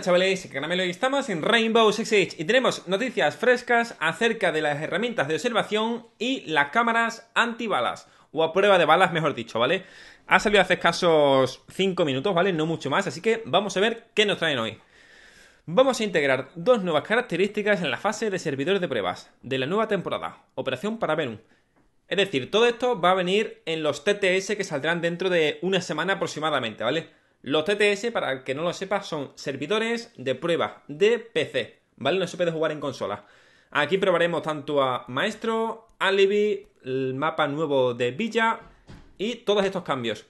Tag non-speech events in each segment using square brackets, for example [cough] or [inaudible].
Chavales, chavales, Caramelo y estamos en Rainbow Six Siege y tenemos noticias frescas acerca de las herramientas de observación y las cámaras antibalas, o a prueba de balas mejor dicho, ¿vale? Ha salido hace escasos 5 minutos, ¿vale? No mucho más, así que vamos a ver qué nos traen hoy. Vamos a integrar dos nuevas características en la fase de servidores de pruebas de la nueva temporada, Operación para Venom. Es decir, todo esto va a venir en los TTS que saldrán dentro de una semana aproximadamente, ¿vale? Los TTS, para el que no lo sepa, son servidores de prueba de PC, ¿vale? No se puede jugar en consola. Aquí probaremos tanto a Maestro, Alibi, el mapa nuevo de Villa y todos estos cambios.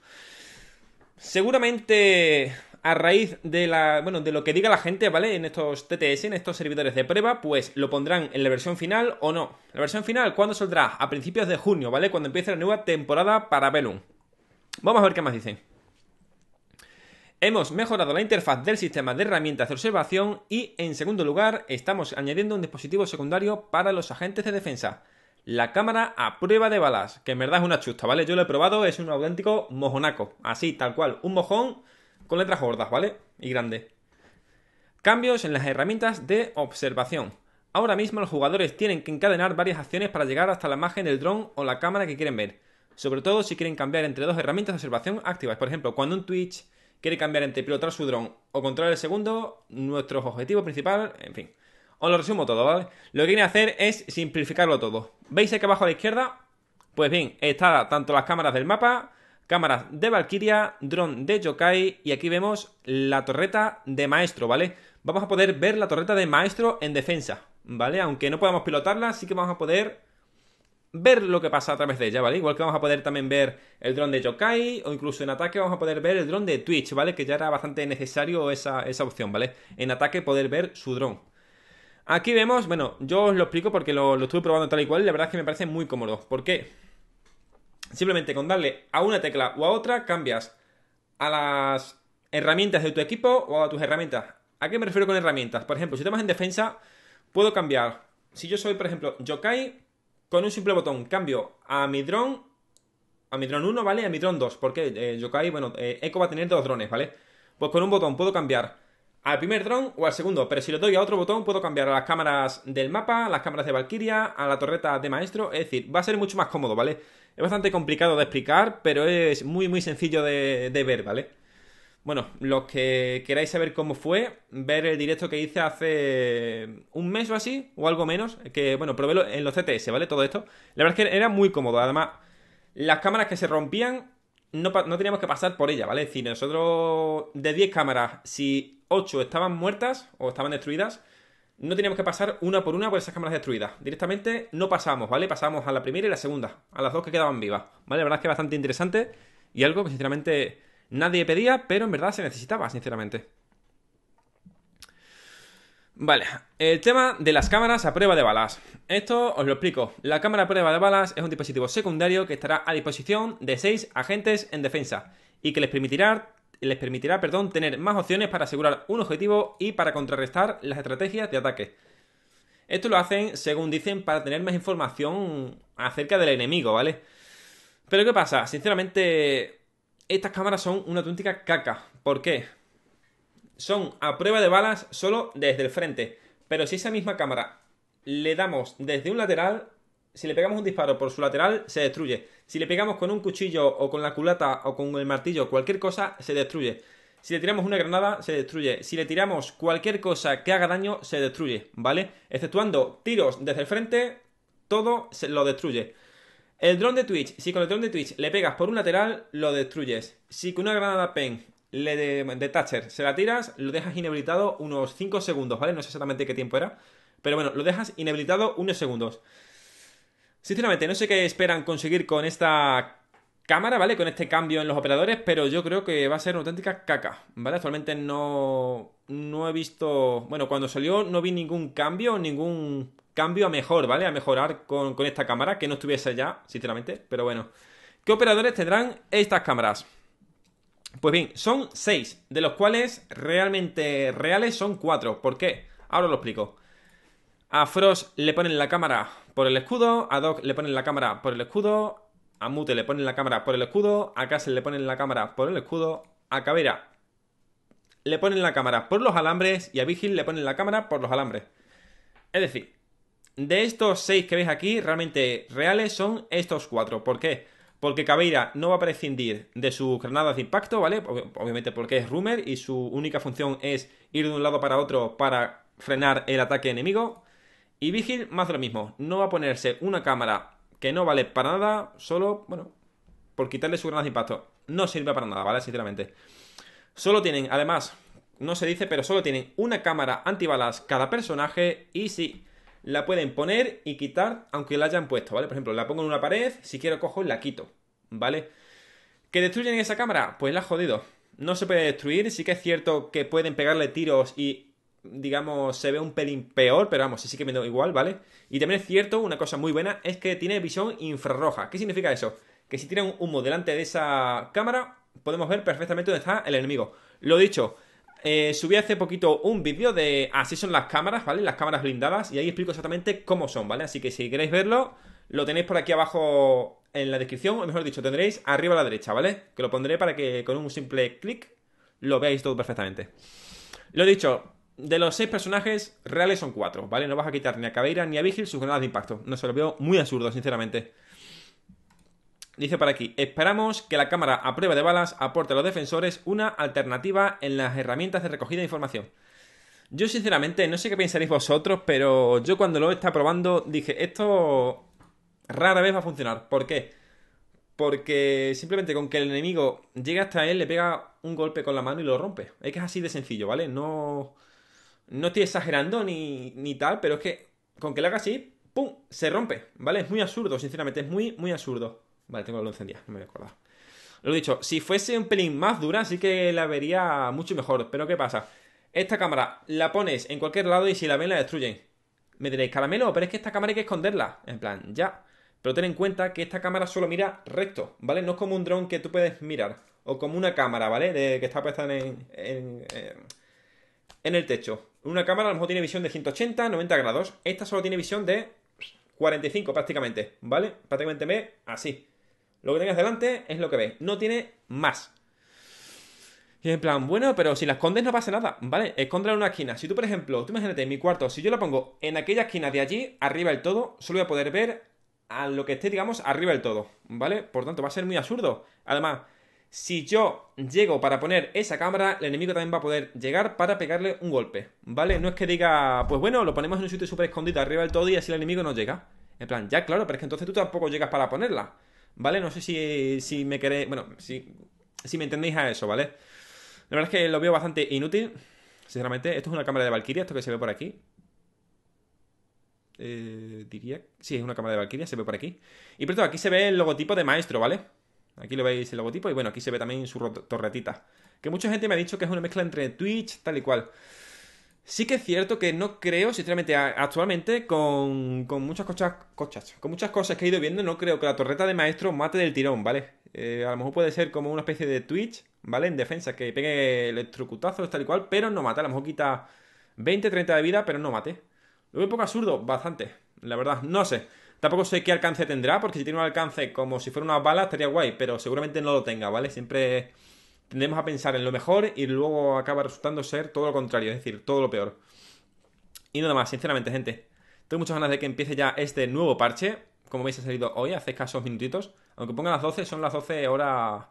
Seguramente a raíz de la, bueno, de lo que diga la gente, ¿vale? En estos TTS, en estos servidores de prueba, pues lo pondrán en la versión final o no. La versión final, ¿cuándo saldrá? A principios de junio, ¿vale? Cuando empiece la nueva temporada para Velum. Vamos a ver qué más dicen. Hemos mejorado la interfaz del sistema de herramientas de observación y, en segundo lugar, estamos añadiendo un dispositivo secundario para los agentes de defensa. La cámara a prueba de balas, que en verdad es una chusta, ¿vale? Yo lo he probado, es un auténtico mojonaco. Así, tal cual, un mojón con letras gordas, ¿vale? Y grande. Cambios en las herramientas de observación. Ahora mismo los jugadores tienen que encadenar varias acciones para llegar hasta la imagen del dron o la cámara que quieren ver. Sobre todo si quieren cambiar entre dos herramientas de observación activas. Por ejemplo, cuando un Twitch quiere cambiar entre pilotar su dron o controlar el segundo, nuestro objetivo principal, en fin. Os lo resumo todo, ¿vale? Lo que a hacer es simplificarlo todo. ¿Veis aquí abajo a la izquierda? Pues bien, está tanto las cámaras del mapa, cámaras de Valkyria, dron de Yokai y aquí vemos la torreta de maestro, ¿vale? Vamos a poder ver la torreta de maestro en defensa, ¿vale? Aunque no podamos pilotarla, sí que vamos a poder ver lo que pasa a través de ella, ¿vale? Igual que vamos a poder también ver el dron de Yokai o incluso en ataque vamos a poder ver el dron de Twitch, ¿vale? Que ya era bastante necesario esa, opción, ¿vale? En ataque poder ver su dron. Aquí vemos, bueno, yo os lo explico porque lo, estuve probando tal y cual y la verdad es que me parece muy cómodo. ¿Por qué? Simplemente con darle a una tecla o a otra cambias a las herramientas de tu equipo o a tus herramientas. ¿A qué me refiero con herramientas? Por ejemplo, si estamos en defensa, puedo cambiar. Si yo soy, por ejemplo, Yokai, con un simple botón cambio a mi dron, a mi dron 1, ¿vale? A mi dron 2, porque yo eh, Yokai, bueno, eh, Echo va a tener dos drones, ¿vale? Pues con un botón puedo cambiar al primer dron o al segundo, pero si le doy a otro botón puedo cambiar a las cámaras del mapa, a las cámaras de Valkyria, a la torreta de maestro, es decir, va a ser mucho más cómodo, ¿vale? Es bastante complicado de explicar, pero es muy muy sencillo de ver, ¿vale? Bueno, los que queráis saber cómo fue, ver el directo que hice hace un mes o así, o algo menos, que bueno, probélo en los CTS, ¿vale? Todo esto. La verdad es que era muy cómodo. Además, las cámaras que se rompían no, teníamos que pasar por ellas, ¿vale? Si nosotros de 10 cámaras, si 8 estaban muertas o estaban destruidas, no teníamos que pasar una por una por esas cámaras destruidas. Directamente no pasamos, ¿vale? Pasamos a la primera y la segunda, a las dos que quedaban vivas, ¿vale? La verdad es que bastante interesante y algo que sinceramente nadie pedía, pero en verdad se necesitaba, sinceramente. Vale, el tema de las cámaras a prueba de balas. Esto os lo explico. La cámara a prueba de balas es un dispositivo secundario que estará a disposición de 6 agentes en defensa y que les permitirá, les permitirá perdón, tener más opciones para asegurar un objetivo y para contrarrestar las estrategias de ataque. Esto lo hacen, según dicen, para tener más información acerca del enemigo, ¿vale? Pero ¿qué pasa? Sinceramente, estas cámaras son una auténtica caca. ¿Por qué? Son a prueba de balas solo desde el frente. Pero si esa misma cámara le damos desde un lateral, si le pegamos un disparo por su lateral, se destruye. Si le pegamos con un cuchillo o con la culata o con el martillo, cualquier cosa, se destruye. Si le tiramos una granada, se destruye. Si le tiramos cualquier cosa que haga daño, se destruye, ¿vale? Exceptuando tiros desde el frente, todo se lo destruye. El dron de Twitch, si con el dron de Twitch le pegas por un lateral, lo destruyes. Si con una granada pen le de, de Thatcher se la tiras, lo dejas inhabilitado unos 5 segundos, ¿vale? No sé exactamente qué tiempo era. Pero bueno, lo dejas inhabilitado unos segundos. Sinceramente, no sé qué esperan conseguir con esta cámara, ¿vale? Con este cambio en los operadores, pero yo creo que va a ser una auténtica caca, ¿vale? Actualmente no, no he visto, bueno, cuando salió no vi ningún cambio, ningún cambio a mejor, ¿vale? A mejorar con, esta cámara, que no estuviese ya, sinceramente, pero bueno. ¿Qué operadores tendrán estas cámaras? Pues bien, son seis, de los cuales realmente reales son cuatro. ¿Por qué? Ahora lo explico. A Frost le ponen la cámara por el escudo, a Doc le ponen la cámara por el escudo, a Mute le ponen la cámara por el escudo. A se le ponen la cámara por el escudo. A Cabera le ponen la cámara por los alambres. Y a Vigil le ponen la cámara por los alambres. Es decir, de estos seis que veis aquí, realmente reales son estos cuatro. ¿Por qué? Porque Cabeira no va a prescindir de sus granadas de impacto, ¿vale? Obviamente porque es Rumor y su única función es ir de un lado para otro para frenar el ataque enemigo. Y Vigil, más de lo mismo, no va a ponerse una cámara que no vale para nada, solo, bueno, por quitarle su gran de impacto. No sirve para nada, ¿vale? Sinceramente. Solo tienen, además, no se dice, pero solo tienen una cámara antibalas cada personaje y sí, la pueden poner y quitar aunque la hayan puesto, ¿vale? Por ejemplo, la pongo en una pared, si quiero cojo y la quito, ¿vale? ¿Que destruyen esa cámara? Pues la ha jodido. No se puede destruir, sí que es cierto que pueden pegarle tiros y digamos, se ve un pelín peor, pero vamos, sí, sí que me da igual, ¿vale? Y también es cierto, una cosa muy buena, es que tiene visión infrarroja. ¿Qué significa eso? Que si tiran humo delante de esa cámara, podemos ver perfectamente dónde está el enemigo. Lo dicho, eh, subí hace poquito un vídeo de así son las cámaras, ¿vale? Las cámaras blindadas, y ahí explico exactamente cómo son, ¿vale? Así que si queréis verlo, lo tenéis por aquí abajo en la descripción, o mejor dicho, tendréis arriba a la derecha, ¿vale? Que lo pondré para que con un simple clic lo veáis todo perfectamente. Lo dicho, de los seis personajes reales son cuatro, ¿vale? No vas a quitar ni a Caveira ni a Vigil sus granadas de impacto. No se lo veo muy absurdo, sinceramente. Dice para aquí, esperamos que la cámara a prueba de balas aporte a los defensores una alternativa en las herramientas de recogida de información. Yo sinceramente no sé qué pensaréis vosotros, pero yo cuando lo estaba probando dije, esto rara vez va a funcionar. ¿Por qué? Porque simplemente con que el enemigo llegue hasta él, le pega un golpe con la mano y lo rompe. Es que es así de sencillo, ¿vale? No... No estoy exagerando ni, ni tal, pero es que con que lo haga así, ¡pum! Se rompe, ¿vale? Es muy absurdo, sinceramente, es muy, muy absurdo. Vale, tengo la luz encendida, no me había acordado. Lo he dicho, si fuese un pelín más dura, sí que la vería mucho mejor. Pero ¿qué pasa? Esta cámara la pones en cualquier lado y si la ven la destruyen. Me diréis, caramelo, pero es que esta cámara hay que esconderla. En plan, ya. Pero ten en cuenta que esta cámara solo mira recto, ¿vale? No es como un dron que tú puedes mirar. O como una cámara, ¿vale? De, que está puesta en, eh, en el techo. Una cámara a lo mejor tiene visión de 180, 90 grados. Esta solo tiene visión de 45 prácticamente, ¿vale? Prácticamente ve así. Lo que tengas delante es lo que ve. No tiene más. Y en plan, bueno, pero si la escondes no pasa nada, ¿vale? Escóndela en una esquina. Si tú, por ejemplo, tú imagínate en mi cuarto, si yo la pongo en aquella esquina de allí, arriba del todo, solo voy a poder ver a lo que esté, digamos, arriba del todo, ¿vale? Por tanto, va a ser muy absurdo. Además, si yo llego para poner esa cámara, el enemigo también va a poder llegar para pegarle un golpe, ¿vale? No es que diga, pues bueno, lo ponemos en un sitio súper escondido arriba del todo y así el enemigo no llega. En plan, ya claro, pero es que entonces tú tampoco llegas para ponerla, ¿vale? No sé si, me queréis, bueno, si, me entendéis a eso, ¿vale? La verdad es que lo veo bastante inútil, sinceramente. Esto es una cámara de Valkyria, esto que se ve por aquí. Eh, diría. Sí, es una cámara de Valkyria, se ve por aquí. Y por todo, aquí se ve el logotipo de maestro, ¿vale? Aquí lo veis el logotipo y bueno, aquí se ve también su torretita. Que mucha gente me ha dicho que es una mezcla entre Twitch, tal y cual. Sí que es cierto que no creo, sinceramente, actualmente, con, muchas cochas con muchas cosas que he ido viendo, no creo que la torreta de maestro mate del tirón, ¿vale? Eh, a lo mejor puede ser como una especie de Twitch, ¿vale? En defensa, que pegue electrocutazos, tal y cual, pero no mata. A lo mejor quita 20, 30 de vida, pero no mate. Lo veo un poco absurdo, bastante, la verdad, no sé. Tampoco sé qué alcance tendrá, porque si tiene un alcance como si fuera una bala, estaría guay, pero seguramente no lo tenga, ¿vale? Siempre tendemos a pensar en lo mejor y luego acaba resultando ser todo lo contrario, es decir, todo lo peor. Y nada más, sinceramente, gente. Tengo muchas ganas de que empiece ya este nuevo parche. Como veis, ha salido hoy, hace escasos minutitos. Aunque pongan las 12, son las 12 horas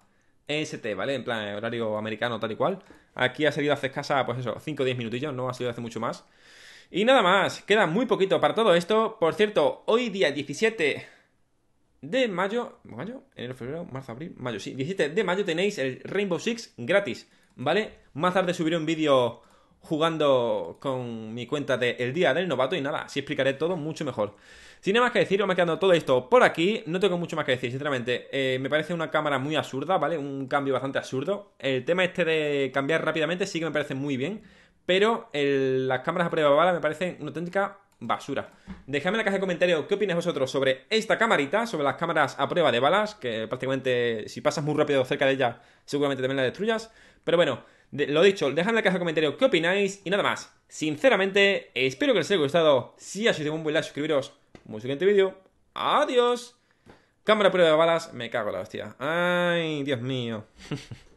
e EST, ¿vale? En plan, horario americano, tal y cual. Aquí ha salido hace escasa, pues eso, 5 o 10 minutillos, no ha salido hace mucho más. Y nada más, queda muy poquito para todo esto. Por cierto, hoy día 17 de mayo, mayo, enero, febrero, marzo, abril, mayo, sí, 17 de mayo tenéis el Rainbow Six gratis, ¿vale? Más tarde subiré un vídeo jugando con mi cuenta de El Día del Novato y nada, así explicaré todo mucho mejor. Sin nada más que decir, me quedando todo esto por aquí. No tengo mucho más que decir, sinceramente. Eh, me parece una cámara muy absurda, ¿vale? Un cambio bastante absurdo. El tema este de cambiar rápidamente sí que me parece muy bien. Pero las cámaras a prueba de balas me parecen una auténtica basura. Dejadme en la caja de comentarios qué opináis vosotros sobre esta camarita, sobre las cámaras a prueba de balas, que prácticamente si pasas muy rápido cerca de ella, seguramente también la destruyas. Pero bueno, lo dicho, dejadme en la caja de comentarios qué opináis y nada más. Sinceramente, espero que os haya gustado. Si ha sido un buen like, suscribiros. Muy siguiente vídeo. Adiós. Cámara a prueba de balas, me cago en la hostia. Ay, Dios mío. [laughs]